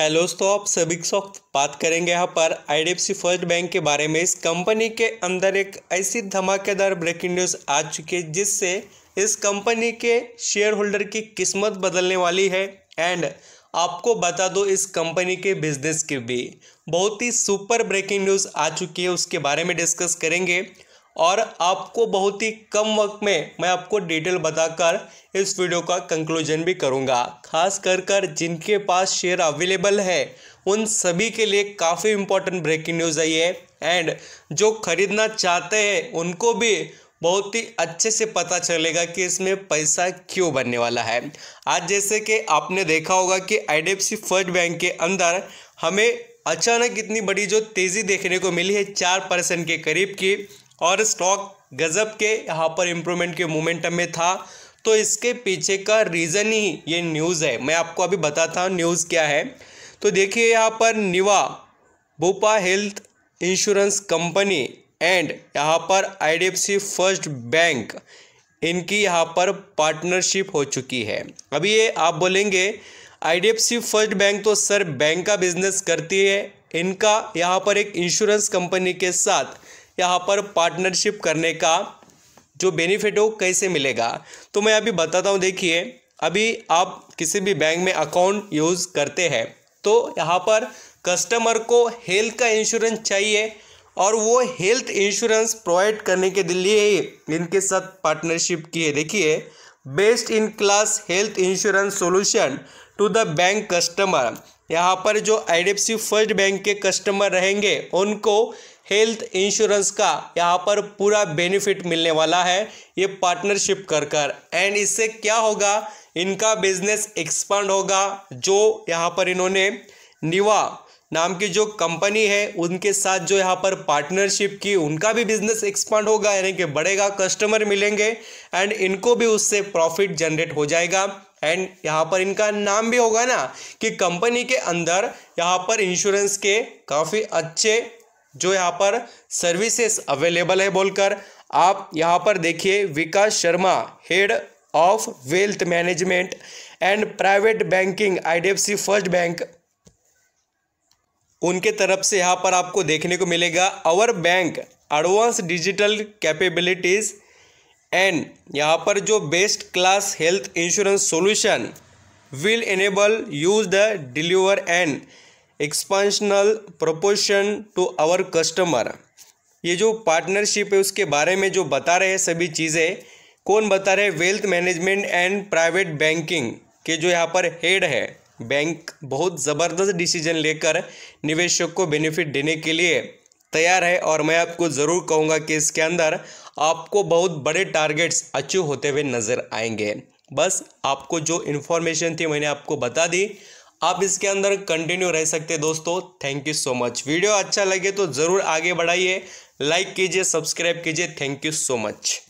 hello दोस्तों आप सभी साथ बात करेंगे यहाँ पर आईडीएफसी फर्स्ट बैंक के बारे में इस कंपनी के अंदर एक ऐसी धमाकेदार ब्रेकिंग न्यूज़ आ चुकी है जिससे इस कंपनी के शेयर होल्डर की किस्मत बदलने वाली है एंड आपको बता दो इस कंपनी के बिजनेस की भी बहुत ही सुपर ब्रेकिंग न्यूज़ आ चुकी है उसके बारे में डिस्कस करेंगे और आपको बहुत ही कम वक्त में मैं आपको डिटेल बताकर इस वीडियो का कंक्लूजन भी करूँगा खास कर कर जिनके पास शेयर अवेलेबल है उन सभी के लिए काफ़ी इंपॉर्टेंट ब्रेकिंग न्यूज़ आई है एंड जो खरीदना चाहते हैं उनको भी बहुत ही अच्छे से पता चलेगा कि इसमें पैसा क्यों बनने वाला है आज जैसे कि आपने देखा होगा कि आई फर्स्ट बैंक के अंदर हमें अचानक इतनी बड़ी जो तेज़ी देखने को मिली है चार परसेंट के करीब की और स्टॉक गज़ब के यहाँ पर इम्प्रूवमेंट के मोमेंटम में था तो इसके पीछे का रीज़न ही ये न्यूज़ है मैं आपको अभी बताता हूँ न्यूज़ क्या है तो देखिए यहाँ पर Niva Bupa health insurance company and यहाँ पर आई फर्स्ट बैंक इनकी यहाँ पर पार्टनरशिप हो चुकी है अभी ये आप बोलेंगे आई फर्स्ट बैंक तो सर बैंक का बिजनेस करती है इनका यहाँ पर एक इंश्योरेंस कंपनी के साथ यहाँ पर पार्टनरशिप करने का जो बेनिफिट हो कैसे मिलेगा तो मैं अभी बताता हूँ देखिए अभी आप किसी भी बैंक में अकाउंट यूज़ करते हैं तो यहाँ पर कस्टमर को हेल्थ का इंश्योरेंस चाहिए और वो हेल्थ इंश्योरेंस प्रोवाइड करने के लिए ही इनके साथ पार्टनरशिप की है देखिए best in class health insurance solution to the bank customer यहाँ पर जो आई फर्स्ट बैंक के कस्टमर रहेंगे उनको हेल्थ इंश्योरेंस का यहाँ पर पूरा बेनिफिट मिलने वाला है ये पार्टनरशिप कर कर एंड इससे क्या होगा इनका बिजनेस एक्सपांड होगा जो यहाँ पर इन्होंने निवा नाम की जो कंपनी है उनके साथ जो यहाँ पर पार्टनरशिप की उनका भी बिजनेस एक्सपांड होगा यानी कि बढ़ेगा कस्टमर मिलेंगे एंड इनको भी उससे प्रॉफिट जनरेट हो जाएगा एंड यहाँ पर इनका नाम भी होगा ना कि कंपनी के अंदर यहाँ पर इंश्योरेंस के काफ़ी अच्छे जो यहाँ पर सर्विसेस अवेलेबल है बोलकर आप यहाँ पर देखिए Vikas Sharma head of wealth management and private banking I First Bank उनके तरफ से यहाँ पर आपको देखने को मिलेगा our bank advance digital capabilities and यहाँ पर जो best class health insurance solution will enable us the deliver and exceptional proposition to our customer ये जो पार्टनरशिप है उसके बारे में जो बता रहे हैं सभी चीज़ें कौन बता रहे हैं wealth management and private banking के जो यहाँ पर हेड है बैंक बहुत ज़बरदस्त डिसीजन लेकर निवेशक को बेनिफिट देने के लिए तैयार है और मैं आपको ज़रूर कहूँगा कि इसके अंदर आपको बहुत बड़े टारगेट्स अचीव होते हुए नज़र आएंगे बस आपको जो इन्फॉर्मेशन थी मैंने आपको बता दी आप इसके अंदर कंटिन्यू रह सकते दोस्तों thank you so much video अच्छा लगे तो ज़रूर आगे बढ़ाइए लाइक कीजिए सब्सक्राइब कीजिए थैंक यू सो मच